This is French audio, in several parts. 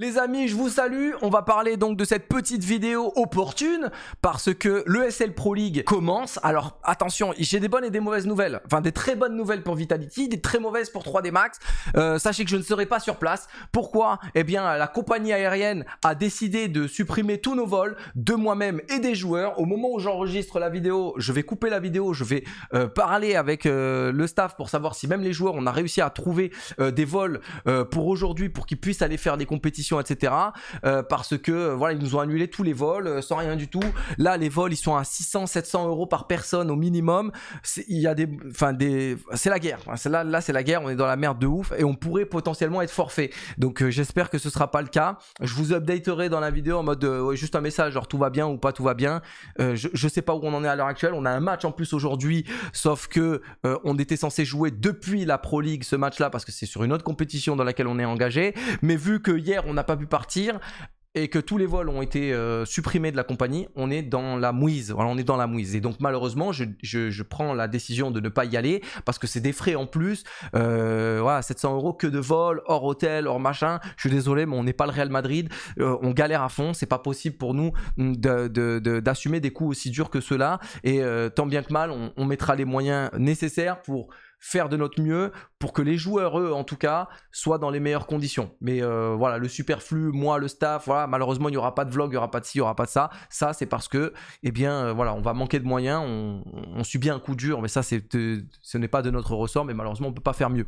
Les amis, je vous salue. On va parler donc de cette petite vidéo opportune parce que l'ESL Pro League commence. Alors attention, j'ai des bonnes et des mauvaises nouvelles. Enfin, des très bonnes nouvelles pour Vitality, des très mauvaises pour 3D Max. Euh, sachez que je ne serai pas sur place. Pourquoi Eh bien, la compagnie aérienne a décidé de supprimer tous nos vols de moi-même et des joueurs. Au moment où j'enregistre la vidéo, je vais couper la vidéo, je vais euh, parler avec euh, le staff pour savoir si même les joueurs, on a réussi à trouver des vols pour aujourd'hui pour qu'ils puissent aller faire des compétitions etc. Euh, parce que euh, voilà, ils nous ont annulé tous les vols euh, sans rien du tout. Là, les vols, ils sont à 600, 700 euros par personne au minimum. Il y a des, enfin des, c'est la guerre. là, là, c'est la guerre. On est dans la merde de ouf et on pourrait potentiellement être forfait. Donc, j'espère que ce sera pas le cas. Je vous updaterai dans la vidéo en mode juste un message, genre tout va bien ou pas, tout va bien. Je, je, sais pas où on en est à l'heure actuelle. On a un match en plus aujourd'hui, sauf que on était censé jouer depuis la Pro League ce match-là parce que c'est sur une autre compétition dans laquelle on est engagé. Mais vu que hier on a pas pu partir et que tous les vols ont été euh, supprimés de la compagnie, on est dans la mouise. Voilà, on est dans la mouise. Et donc malheureusement, je, je, prends la décision de ne pas y aller parce que c'est des frais en plus. Euh, voilà, 700 euros que de vol, hors hôtel, hors machin. Je suis désolé, mais on n'est pas le Real Madrid. Euh, on galère à fond. C'est pas possible pour nous d'assumer de, de, des coûts aussi durs que ceux-là. Et tant bien que mal, on, on mettra les moyens nécessaires pour faire de notre mieux pour que les joueurs, eux, en tout cas, soient dans les meilleures conditions. Mais euh, voilà, le superflu, moi, le staff, voilà, malheureusement, il n'y aura pas de vlog, il n'y aura pas de ci, il n'y aura pas de ça. Ça, c'est parce que, eh bien, euh, voilà, on va manquer de moyens, on, subit un coup dur, mais ça, c'est, ce n'est pas de notre ressort, mais malheureusement, on ne peut pas faire mieux.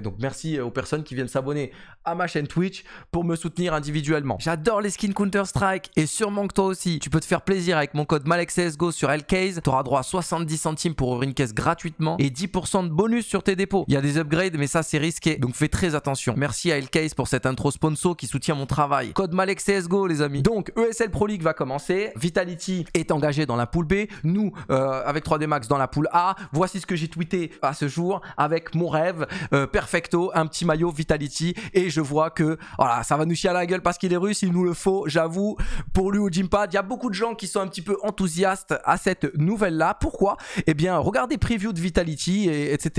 donc, merci euh, aux personnes qui viennent s'abonner à ma chaîne Twitch pour me soutenir individuellement. J'adore les skins Counter-Strike et sûrement que toi aussi, tu peux te faire plaisir avec mon code MalexCSGO sur LKs. Tu auras droit à 70 centimes pour ouvrir une caisse gratuitement et 10% de bonus sur tes dépôts. Il y a des upgrades, mais ça c'est risqué. Donc fais très attention. Merci à Elcase pour cette intro sponsor qui soutient mon travail. Code Malek CSGO, les amis. Donc ESL Pro League va commencer. Vitality est engagé dans la poule B. Nous, euh, avec 3D Max dans la poule A. Voici ce que j'ai tweeté à ce jour avec mon rêve. Euh, perfecto, un petit maillot Vitality. Et je vois que voilà, ça va nous chier à la gueule parce qu'il est russe. Il nous le faut, j'avoue. Pour lui ou Jimpad, il y a beaucoup de gens qui sont un petit peu enthousiastes à cette nouvelle-là. Pourquoi Eh bien, regardez preview de Vitality, et, etc.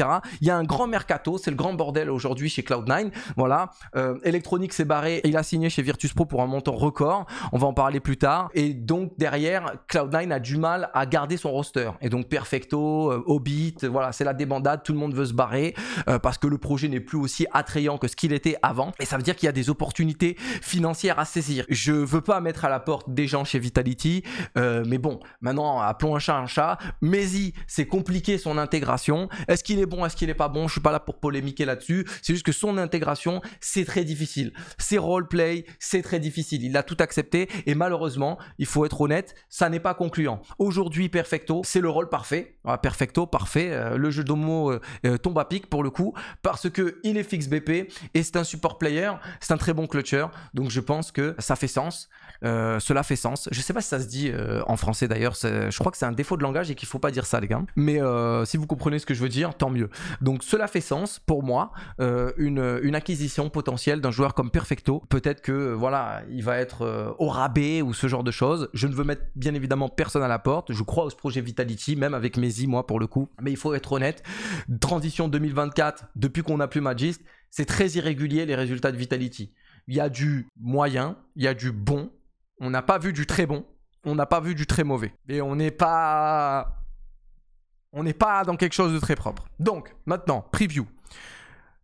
Il y a un grand mercato, c'est le grand bordel aujourd'hui chez Cloud9. Voilà, euh, Electronic s'est barré, il a signé chez Virtus Pro pour un montant record. On va en parler plus tard. Et donc derrière, Cloud9 a du mal à garder son roster. Et donc Perfecto, Hobbit, euh, voilà, c'est la débandade. Tout le monde veut se barrer euh, parce que le projet n'est plus aussi attrayant que ce qu'il était avant. Et ça veut dire qu'il y a des opportunités financières à saisir. Je veux pas mettre à la porte des gens chez Vitality, euh, mais bon, maintenant appelons un chat un chat. Maisy, c'est compliqué son intégration. Est-ce qu'il est bon, est-ce qu'il est pas bon, je suis pas là pour polémiquer là-dessus. C'est juste que son intégration, c'est très difficile. Ses roleplay, c'est très difficile. Il a tout accepté et malheureusement, il faut être honnête, ça n'est pas concluant. Aujourd'hui, Perfecto, c'est le rôle parfait. Ah, perfecto, parfait. Euh, le jeu d'homo euh, euh, tombe à pic pour le coup parce que il est fixe BP et c'est un support player, c'est un très bon clutcher. Donc je pense que ça fait sens. cela fait sens. Je sais pas si ça se dit en français d'ailleurs. Je crois que c'est un défaut de langage et qu'il faut pas dire ça, les gars. Mais si vous comprenez ce que je veux dire, tant mieux. Donc cela fait sens pour moi, euh, une, acquisition potentielle d'un joueur comme Perfecto. Peut-être que euh, voilà, il va être euh, au rabais ou ce genre de choses. Je ne veux mettre bien évidemment personne à la porte. Je crois au projet Vitality, même avec Messi, moi pour le coup. Mais il faut être honnête. Transition 2024, depuis qu'on n'a plus Magist, c'est très irrégulier les résultats de Vitality. Il y a du moyen, il y a du bon. On n'a pas vu du très bon, on n'a pas vu du très mauvais. Et on n'est pas on n'est pas dans quelque chose de très propre. Donc, maintenant, preview.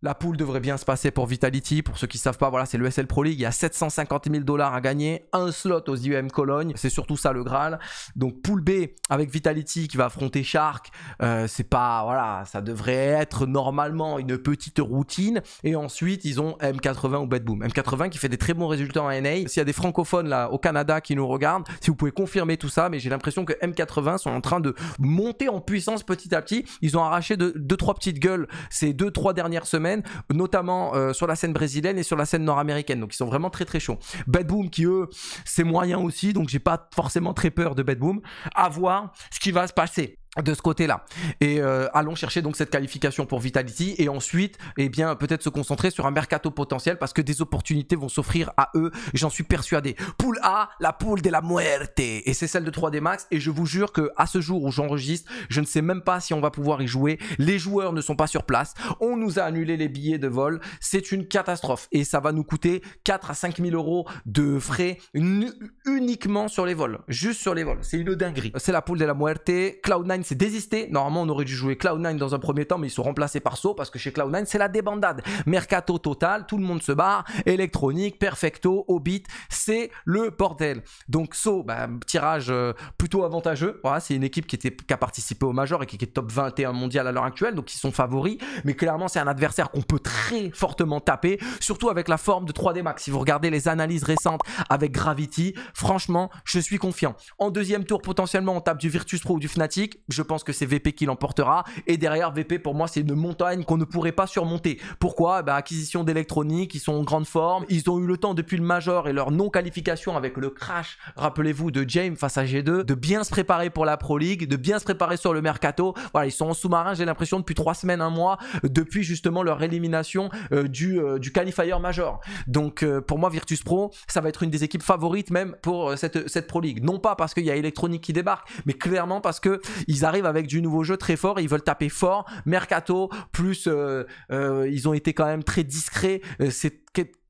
La poule devrait bien se passer pour Vitality. Pour ceux qui ne savent pas, voilà, c'est le SL Pro League. Il y a 750 000 dollars à gagner, un slot aux IEM Cologne. C'est surtout ça le Graal. Donc poule B avec Vitality qui va affronter Shark. Euh, c'est pas voilà, ça devrait être normalement une petite routine. Et ensuite ils ont M80 ou Boom M80 qui fait des très bons résultats en NA. S'il y a des francophones là au Canada qui nous regardent, si vous pouvez confirmer tout ça, mais j'ai l'impression que M80 sont en train de monter en puissance petit à petit. Ils ont arraché 2-3 trois petites gueules ces deux trois dernières semaines notamment euh, sur la scène brésilienne et sur la scène nord-américaine. Donc ils sont vraiment très très chauds. Bad Boom qui eux, c'est moyen aussi, donc j'ai pas forcément très peur de Bad Boom. À voir ce qui va se passer de ce côté-là. Et euh, allons chercher donc cette qualification pour Vitality et ensuite, eh bien, peut-être se concentrer sur un mercato potentiel parce que des opportunités vont s'offrir à eux, j'en suis persuadé. Poule A, la poule de la muerte et c'est celle de 3D Max et je vous jure que à ce jour où j'enregistre, je ne sais même pas si on va pouvoir y jouer. Les joueurs ne sont pas sur place. On nous a annulé les billets de vol. C'est une catastrophe et ça va nous coûter 4 à 5 000 euros de frais uniquement sur les vols, juste sur les vols. C'est une dinguerie. C'est la poule de la muerte. Cloud9 c'est désisté. Normalement, on aurait dû jouer Cloud9 dans un premier temps, mais ils sont remplacés par So parce que chez Cloud9, c'est la débandade. Mercato total, tout le monde se barre. electronic Perfecto, Hobbit, c'est le bordel. Donc So, bah, tirage euh, plutôt avantageux. c'est une équipe qui, a participé au Major et qui, est top 21 mondial à l'heure actuelle, donc ils sont favoris. Mais clairement, c'est un adversaire qu'on peut très fortement taper, surtout avec la forme de 3D Max. Si vous regardez les analyses récentes avec Gravity, franchement, je suis confiant. En deuxième tour, potentiellement, on tape du Virtus Pro ou du Fnatic je pense que c'est VP qui l'emportera. Et derrière, VP, pour moi, c'est une montagne qu'on ne pourrait pas surmonter. Pourquoi bah, Acquisition d'électronique, ils sont en grande forme. Ils ont eu le temps depuis le Major et leur non-qualification avec le crash, rappelez-vous, de James face à G2, de bien se préparer pour la Pro League, de bien se préparer sur le mercato. Voilà, ils sont en sous-marin, j'ai l'impression, depuis trois semaines, un mois, depuis justement leur élimination euh, du, euh, du qualifier major. Donc euh, pour moi, Virtus Pro, ça va être une des équipes favorites même pour cette, cette Pro League. Non pas parce qu'il y a Electronic qui débarque, mais clairement parce que arrive avec du nouveau jeu très fort, ils veulent taper fort, mercato, plus euh, euh, ils ont été quand même très discrets. Euh, c'est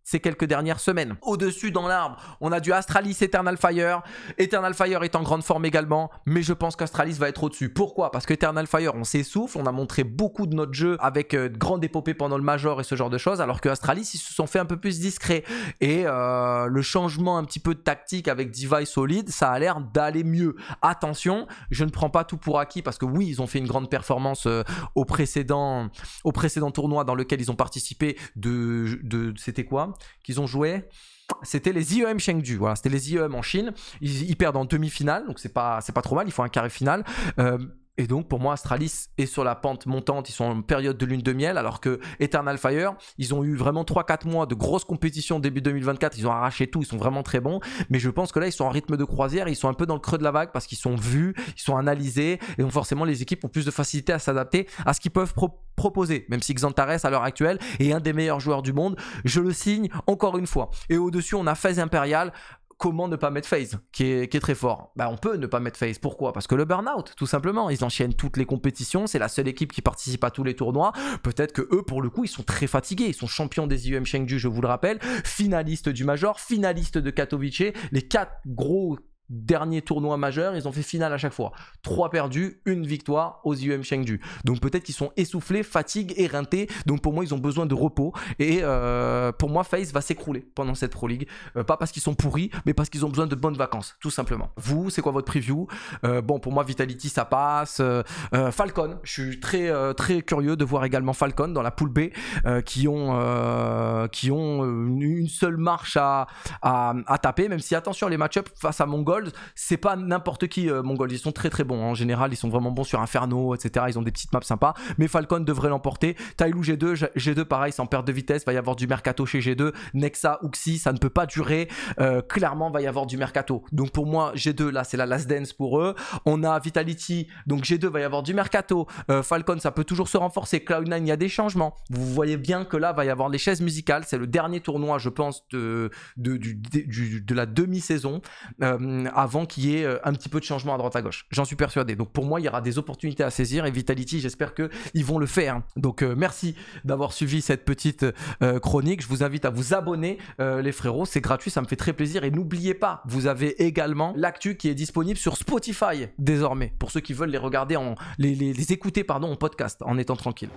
ces quelques dernières semaines. Au-dessus dans l'arbre, on a du Astralis Eternal Fire. Eternal Fire est en grande forme également, mais je pense qu'Astralis va être au-dessus. Pourquoi Parce qu'Eternal Fire, on s'essouffle, on a montré beaucoup de notre jeu avec euh, de grandes épopées pendant le Major et ce genre de choses, alors que ils se sont fait un peu plus discrets. Et euh, le changement un petit peu de tactique avec Device Solid, ça a l'air d'aller mieux. Attention, je ne prends pas tout pour acquis parce que oui, ils ont fait une grande performance euh, au, précédent, au précédent tournoi dans lequel ils ont participé de, de c'était quoi qu'ils ont joué c'était les IEM Chengdu. Voilà, c'était les IEM en Chine. Ils, perdent en demi-finale, donc c'est pas, c'est pas trop mal. Ils font un carré final. Euh, et donc pour moi, Astralis est sur la pente montante, ils sont en période de lune de miel, alors que Eternal Fire, ils ont eu vraiment 3-4 mois de grosses compétitions début 2024, ils ont arraché tout, ils sont vraiment très bons, mais je pense que là, ils sont en rythme de croisière, ils sont un peu dans le creux de la vague parce qu'ils sont vus, ils sont analysés, et donc forcément les équipes ont plus de facilité à s'adapter à ce qu'ils peuvent proposer, même si Xantares à l'heure actuelle est un des meilleurs joueurs du monde, je le signe encore une fois. Et au-dessus, on a Faze Imperial comment ne pas mettre phase, qui est, très fort. Bah, on peut ne pas mettre phase. Pourquoi Parce que le burn-out, tout simplement. Ils enchaînent toutes les compétitions. C'est la seule équipe qui participe à tous les tournois. Peut-être que eux, pour le coup, ils sont très fatigués. Ils sont champions des IEM Chengdu, je vous le rappelle. Finaliste du Major, finaliste de Katowice. Les quatre gros dernier tournoi majeur, ils ont fait finale à chaque fois. Trois perdus, une victoire aux IEM Chengdu. Donc peut-être qu'ils sont essoufflés, fatigués, éreintés. Donc pour moi, ils ont besoin de repos. Et euh, pour moi, Face va s'écrouler pendant cette Pro League. Euh, pas parce qu'ils sont pourris, mais parce qu'ils ont besoin de bonnes vacances, tout simplement. Vous, c'est quoi votre preview euh, Bon, pour moi, Vitality, ça passe. Falcon, je suis très très curieux de voir également Falcon dans la poule B, qui ont qui ont une seule marche à, à, taper. Même si attention, les match-ups face à Mongol c'est pas n'importe qui euh, Mongol ils sont très très bons hein. en général, ils sont vraiment bons sur Inferno, etc. Ils ont des petites maps sympas, mais Falcon devrait l'emporter. Tailou G2, G2 pareil, sans perte de vitesse, va y avoir du mercato chez G2, Nexa, Uxi, ça ne peut pas durer, euh, clairement va y avoir du mercato. Donc pour moi, G2 là, c'est la last dance pour eux. On a Vitality, donc G2 va y avoir du mercato, euh, Falcon ça peut toujours se renforcer, Cloud9 il y a des changements. Vous voyez bien que là va y avoir les chaises musicales, c'est le dernier tournoi je pense de, la demi-saison avant qu'il y ait euh, un petit peu de changement à droite à gauche. J'en suis persuadé. Donc pour moi, il y aura des opportunités à saisir et Vitality, j'espère qu'ils vont le faire. Donc euh, merci d'avoir suivi cette petite euh, chronique. Je vous invite à vous abonner, les frérots. C'est gratuit, ça me fait très plaisir. Et n'oubliez pas, vous avez également l'actu qui est disponible sur Spotify désormais, pour ceux qui veulent les regarder, écouter pardon, en podcast, en étant tranquille.